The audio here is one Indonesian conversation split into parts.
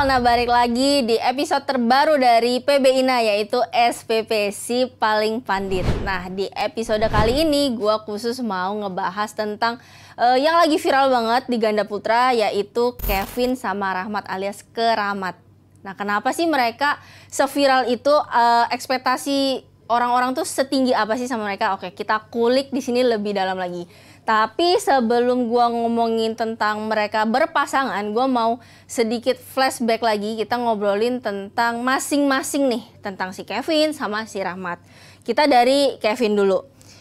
Nah balik lagi di episode terbaru dari PBINA yaitu SPP Paling Pandit Nah di episode kali ini gue khusus mau ngebahas tentang uh, yang lagi viral banget di ganda putra yaitu Kevin sama Rahmat alias Keramat Nah kenapa sih mereka seviral itu uh, ekspektasi orang-orang tuh setinggi apa sih sama mereka? Oke kita kulik di sini lebih dalam lagi tapi sebelum gue ngomongin tentang mereka berpasangan, gue mau sedikit flashback lagi kita ngobrolin tentang masing-masing nih, tentang si Kevin sama si Rahmat. Kita dari Kevin dulu.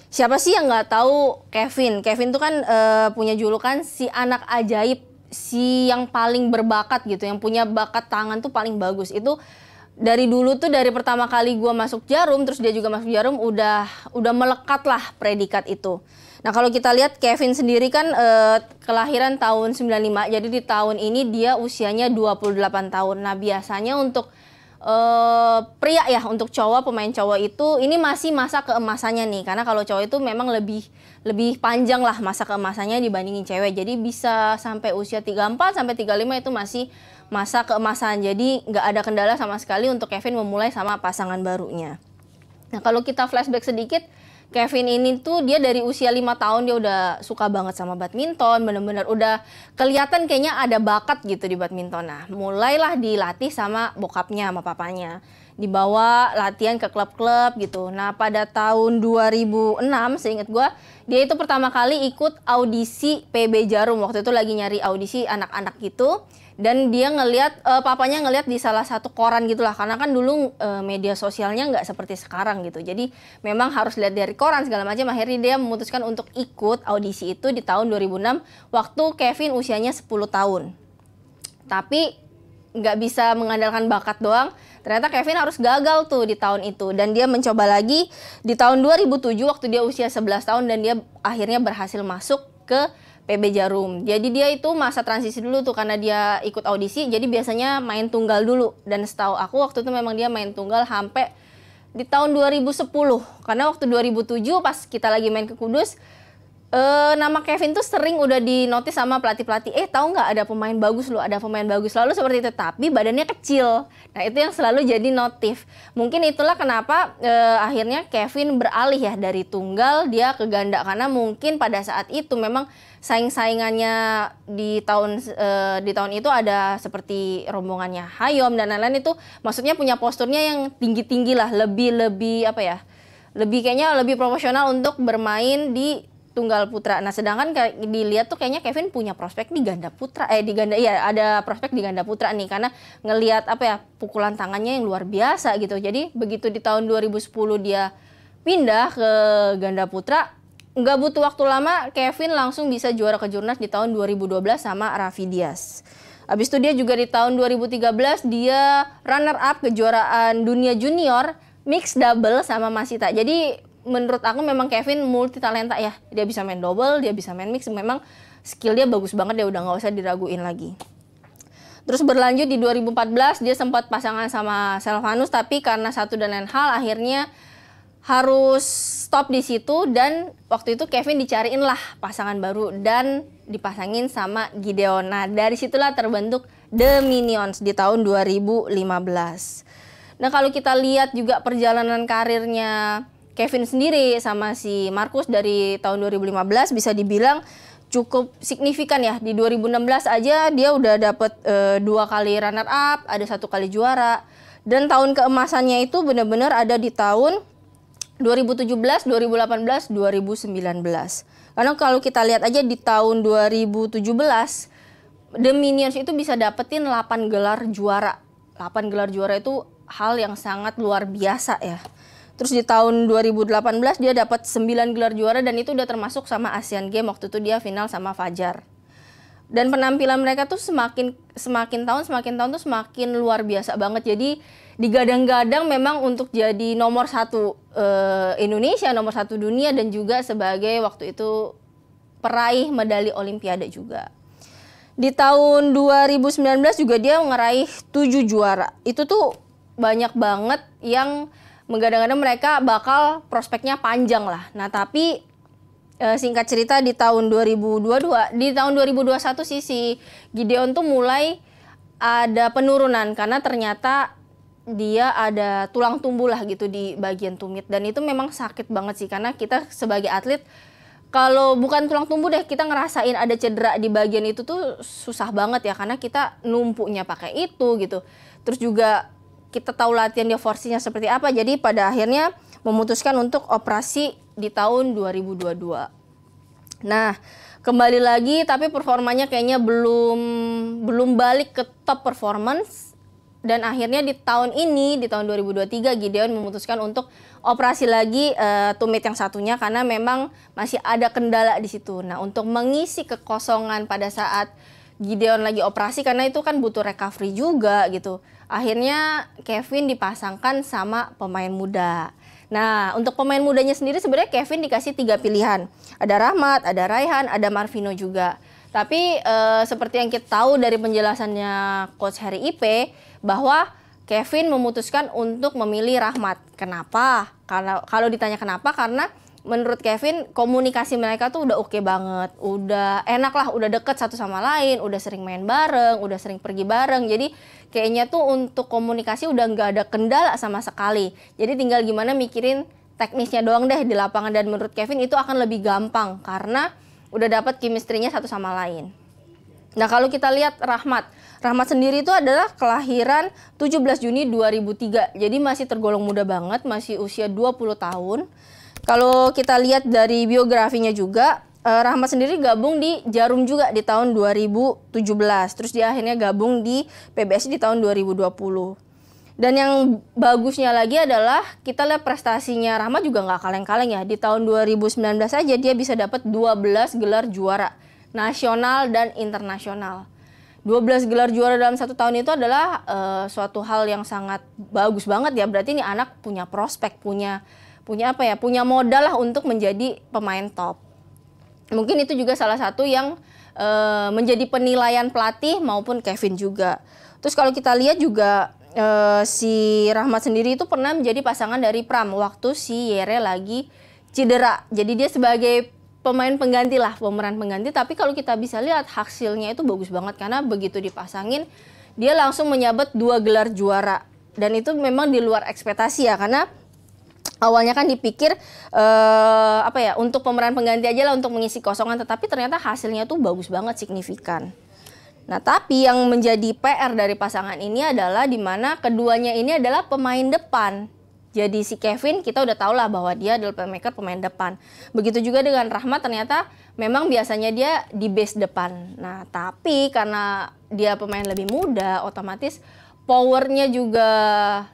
Siapa sih yang nggak tahu Kevin? Kevin tuh kan e, punya julukan kan si anak ajaib, si yang paling berbakat gitu, yang punya bakat tangan tuh paling bagus. Itu dari dulu tuh dari pertama kali gue masuk jarum terus dia juga masuk jarum udah udah melekat lah predikat itu Nah, kalau kita lihat Kevin sendiri kan eh, kelahiran tahun 95. Jadi di tahun ini dia usianya 28 tahun. Nah, biasanya untuk eh, pria ya, untuk cowok pemain cowok itu ini masih masa keemasannya nih. Karena kalau cowok itu memang lebih lebih panjang lah masa keemasannya dibandingin cewek. Jadi bisa sampai usia 34 sampai 35 itu masih masa keemasan. Jadi nggak ada kendala sama sekali untuk Kevin memulai sama pasangan barunya. Nah, kalau kita flashback sedikit Kevin ini tuh dia dari usia lima tahun dia udah suka banget sama badminton, bener-bener udah kelihatan kayaknya ada bakat gitu di badminton. Nah, mulailah dilatih sama bokapnya sama papanya dibawa latihan ke klub-klub gitu. Nah, pada tahun 2006 seingat gue, dia itu pertama kali ikut audisi PB Jarum. Waktu itu lagi nyari audisi anak-anak gitu. Dan dia ngelihat uh, eh, papanya ngelihat di salah satu koran gitulah karena kan dulu uh, media sosialnya nggak seperti sekarang gitu. Jadi memang harus lihat dari koran segala macam. Akhirnya dia memutuskan untuk ikut audisi itu di tahun 2006 waktu Kevin usianya 10 tahun. Tapi nggak bisa mengandalkan bakat doang, Ternyata Kevin harus gagal tuh di tahun itu dan dia mencoba lagi di tahun 2007 waktu dia usia 11 tahun dan dia akhirnya berhasil masuk ke PB Jarum. Jadi dia itu masa transisi dulu tuh karena dia ikut audisi. Jadi biasanya main tunggal dulu dan setahu aku waktu itu memang dia main tunggal sampai di tahun 2010. Karena waktu 2007 pas kita lagi main ke Kudus Uh, nama Kevin tuh sering udah di notice sama pelatih-pelatih. Eh, tahu nggak ada pemain bagus lu, ada pemain bagus. lalu seperti itu, tapi badannya kecil. Nah, itu yang selalu jadi notif. Mungkin itulah kenapa uh, akhirnya Kevin beralih ya dari tunggal dia ke ganda karena mungkin pada saat itu memang saing-saingannya di tahun uh, di tahun itu ada seperti rombongannya Hayom dan lain-lain itu maksudnya punya posturnya yang tinggi-tinggi lah, lebih-lebih apa ya? Lebih kayaknya lebih proporsional untuk bermain di tunggal putra. Nah, sedangkan dilihat tuh kayaknya Kevin punya prospek di ganda putra. Eh di ganda iya ada prospek di ganda putra nih karena ngelihat apa ya pukulan tangannya yang luar biasa gitu. Jadi begitu di tahun 2010 dia pindah ke ganda putra nggak butuh waktu lama Kevin langsung bisa juara kejurnas di tahun 2012 sama Raffi Diaz. Habis itu dia juga di tahun 2013 dia runner up kejuaraan dunia junior mix double sama Masita. Jadi menurut aku memang Kevin multi talenta ya. Dia bisa main double, dia bisa main mix. Memang skill dia bagus banget, dia udah nggak usah diraguin lagi. Terus berlanjut di 2014 dia sempat pasangan sama Selvanus tapi karena satu dan lain hal akhirnya harus stop di situ dan waktu itu Kevin dicariin lah pasangan baru dan dipasangin sama Gideon. Nah dari situlah terbentuk The Minions di tahun 2015. Nah kalau kita lihat juga perjalanan karirnya Kevin sendiri sama si Markus dari tahun 2015 bisa dibilang cukup signifikan ya di 2016 aja dia udah dapet e, dua kali runner up ada satu kali juara dan tahun keemasannya itu benar-benar ada di tahun 2017, 2018, 2019. Karena kalau kita lihat aja di tahun 2017 The Minions itu bisa dapetin 8 gelar juara. 8 gelar juara itu hal yang sangat luar biasa ya. Terus di tahun 2018 dia dapat 9 gelar juara dan itu udah termasuk sama Asian Games waktu itu dia final sama Fajar. Dan penampilan mereka tuh semakin semakin tahun semakin tahun tuh semakin luar biasa banget. Jadi digadang-gadang memang untuk jadi nomor satu eh, Indonesia, nomor satu dunia dan juga sebagai waktu itu peraih medali Olimpiade juga. Di tahun 2019 juga dia ngeraih tujuh juara. Itu tuh banyak banget yang menggadang-gadang mereka bakal prospeknya panjang lah. Nah, tapi eh, singkat cerita di tahun 2022, di tahun 2021 sih si Gideon tuh mulai ada penurunan karena ternyata dia ada tulang tumbuh lah gitu di bagian tumit dan itu memang sakit banget sih karena kita sebagai atlet kalau bukan tulang tumbuh deh kita ngerasain ada cedera di bagian itu tuh susah banget ya karena kita numpuknya pakai itu gitu terus juga kita tahu latihan dia forsinya seperti apa. Jadi pada akhirnya memutuskan untuk operasi di tahun 2022. Nah, kembali lagi tapi performanya kayaknya belum belum balik ke top performance dan akhirnya di tahun ini di tahun 2023 Gideon memutuskan untuk operasi lagi uh, tumit yang satunya karena memang masih ada kendala di situ. Nah, untuk mengisi kekosongan pada saat Gideon lagi operasi karena itu kan butuh recovery juga gitu akhirnya Kevin dipasangkan sama pemain muda. Nah, untuk pemain mudanya sendiri sebenarnya Kevin dikasih tiga pilihan. Ada Rahmat, ada Raihan, ada Marvino juga. Tapi e, seperti yang kita tahu dari penjelasannya Coach Harry IP bahwa Kevin memutuskan untuk memilih Rahmat. Kenapa? Karena kalau ditanya kenapa, karena menurut Kevin komunikasi mereka tuh udah oke okay banget, udah enak lah, udah deket satu sama lain, udah sering main bareng, udah sering pergi bareng. Jadi kayaknya tuh untuk komunikasi udah nggak ada kendala sama sekali. Jadi tinggal gimana mikirin teknisnya doang deh di lapangan dan menurut Kevin itu akan lebih gampang karena udah dapat kimistrinya satu sama lain. Nah kalau kita lihat Rahmat, Rahmat sendiri itu adalah kelahiran 17 Juni 2003, jadi masih tergolong muda banget, masih usia 20 tahun. Kalau kita lihat dari biografinya juga, uh, Rahmat sendiri gabung di Jarum juga di tahun 2017. Terus dia akhirnya gabung di PBSI di tahun 2020. Dan yang bagusnya lagi adalah kita lihat prestasinya Rahma juga nggak kaleng-kaleng ya. Di tahun 2019 saja dia bisa dapat 12 gelar juara nasional dan internasional. 12 gelar juara dalam satu tahun itu adalah uh, suatu hal yang sangat bagus banget ya. Berarti ini anak punya prospek, punya punya apa ya punya modal lah untuk menjadi pemain top mungkin itu juga salah satu yang e, menjadi penilaian pelatih maupun Kevin juga terus kalau kita lihat juga e, si Rahmat sendiri itu pernah menjadi pasangan dari Pram waktu si Yere lagi cedera jadi dia sebagai pemain pengganti lah pemeran pengganti tapi kalau kita bisa lihat hasilnya itu bagus banget karena begitu dipasangin dia langsung menyabet dua gelar juara dan itu memang di luar ekspektasi ya karena awalnya kan dipikir uh, apa ya untuk pemeran pengganti aja lah untuk mengisi kosongan tetapi ternyata hasilnya tuh bagus banget signifikan. Nah, tapi yang menjadi PR dari pasangan ini adalah di mana keduanya ini adalah pemain depan. Jadi si Kevin kita udah tau lah bahwa dia adalah playmaker pemain depan. Begitu juga dengan Rahmat ternyata memang biasanya dia di base depan. Nah tapi karena dia pemain lebih muda otomatis powernya juga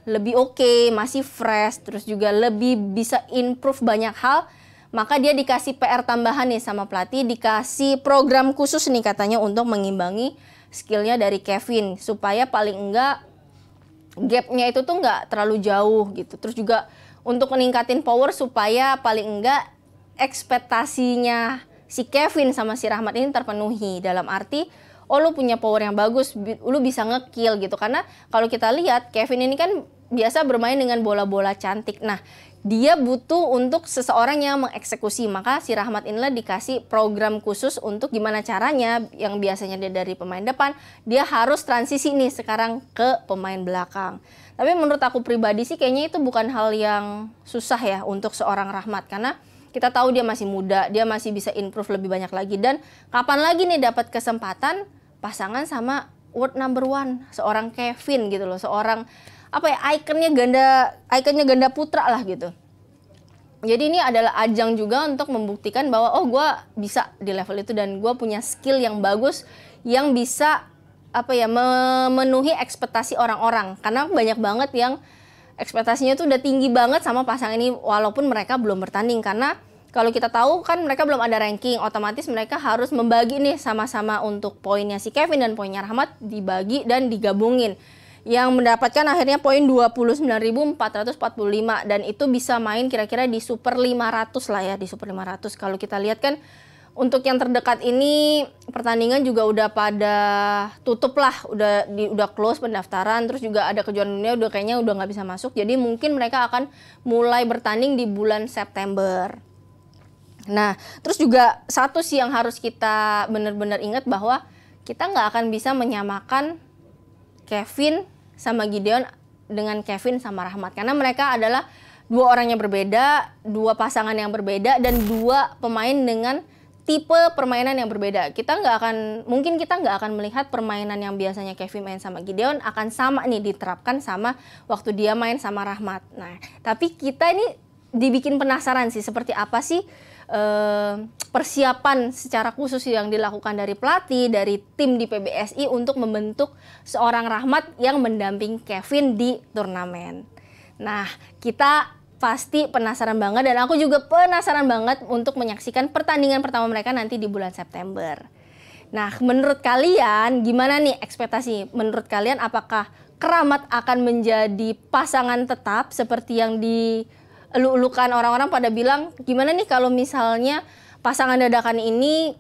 lebih oke, okay, masih fresh, terus juga lebih bisa improve banyak hal, maka dia dikasih PR tambahan nih sama pelatih, dikasih program khusus nih katanya untuk mengimbangi skillnya dari Kevin, supaya paling enggak gapnya itu tuh enggak terlalu jauh gitu. Terus juga untuk meningkatin power supaya paling enggak ekspektasinya si Kevin sama si Rahmat ini terpenuhi dalam arti oh lu punya power yang bagus lu bisa ngekill gitu karena kalau kita lihat Kevin ini kan biasa bermain dengan bola-bola cantik nah dia butuh untuk seseorang yang mengeksekusi maka si Rahmat inilah dikasih program khusus untuk gimana caranya yang biasanya dia dari pemain depan dia harus transisi nih sekarang ke pemain belakang tapi menurut aku pribadi sih kayaknya itu bukan hal yang susah ya untuk seorang Rahmat karena kita tahu dia masih muda dia masih bisa improve lebih banyak lagi dan kapan lagi nih dapat kesempatan pasangan sama world number one seorang Kevin gitu loh seorang apa ya ikonnya ganda ikonnya ganda putra lah gitu jadi ini adalah ajang juga untuk membuktikan bahwa oh gue bisa di level itu dan gue punya skill yang bagus yang bisa apa ya memenuhi ekspektasi orang-orang karena banyak banget yang ekspektasinya tuh udah tinggi banget sama pasangan ini walaupun mereka belum bertanding karena kalau kita tahu kan mereka belum ada ranking, otomatis mereka harus membagi nih sama-sama untuk poinnya si Kevin dan poinnya Rahmat dibagi dan digabungin. Yang mendapatkan akhirnya poin 29.445 dan itu bisa main kira-kira di Super 500 lah ya, di Super 500. Kalau kita lihat kan untuk yang terdekat ini pertandingan juga udah pada tutup lah, udah di, udah close pendaftaran, terus juga ada kejuaraan dunia udah kayaknya udah nggak bisa masuk. Jadi mungkin mereka akan mulai bertanding di bulan September. Nah, terus juga satu sih yang harus kita benar-benar ingat bahwa kita nggak akan bisa menyamakan Kevin sama Gideon dengan Kevin sama Rahmat karena mereka adalah dua orang yang berbeda, dua pasangan yang berbeda dan dua pemain dengan tipe permainan yang berbeda. Kita nggak akan mungkin kita nggak akan melihat permainan yang biasanya Kevin main sama Gideon akan sama nih diterapkan sama waktu dia main sama Rahmat. Nah, tapi kita ini dibikin penasaran sih seperti apa sih persiapan secara khusus yang dilakukan dari pelatih, dari tim di PBSI untuk membentuk seorang Rahmat yang mendamping Kevin di turnamen. Nah, kita pasti penasaran banget dan aku juga penasaran banget untuk menyaksikan pertandingan pertama mereka nanti di bulan September. Nah, menurut kalian gimana nih ekspektasi? Menurut kalian apakah Keramat akan menjadi pasangan tetap seperti yang di lulukan orang-orang pada bilang gimana nih kalau misalnya pasangan dadakan ini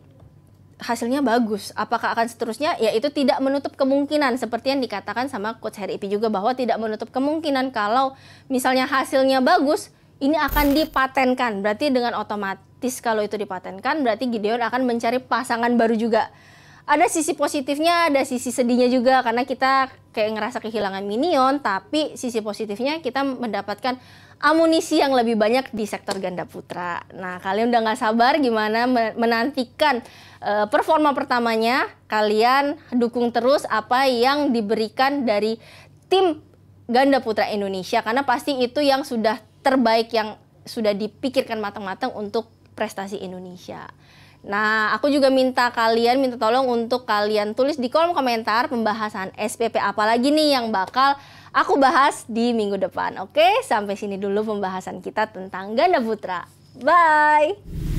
hasilnya bagus. Apakah akan seterusnya? Ya itu tidak menutup kemungkinan seperti yang dikatakan sama coach Harry Ipi juga bahwa tidak menutup kemungkinan kalau misalnya hasilnya bagus ini akan dipatenkan. Berarti dengan otomatis kalau itu dipatenkan berarti Gideon akan mencari pasangan baru juga ada sisi positifnya, ada sisi sedihnya juga karena kita kayak ngerasa kehilangan minion, tapi sisi positifnya kita mendapatkan amunisi yang lebih banyak di sektor ganda putra. Nah, kalian udah nggak sabar gimana menantikan uh, performa pertamanya? Kalian dukung terus apa yang diberikan dari tim ganda putra Indonesia karena pasti itu yang sudah terbaik yang sudah dipikirkan matang-matang untuk prestasi Indonesia. Nah, aku juga minta kalian minta tolong untuk kalian tulis di kolom komentar pembahasan SPP apa lagi nih yang bakal aku bahas di minggu depan. Oke, sampai sini dulu pembahasan kita tentang ganda putra. Bye.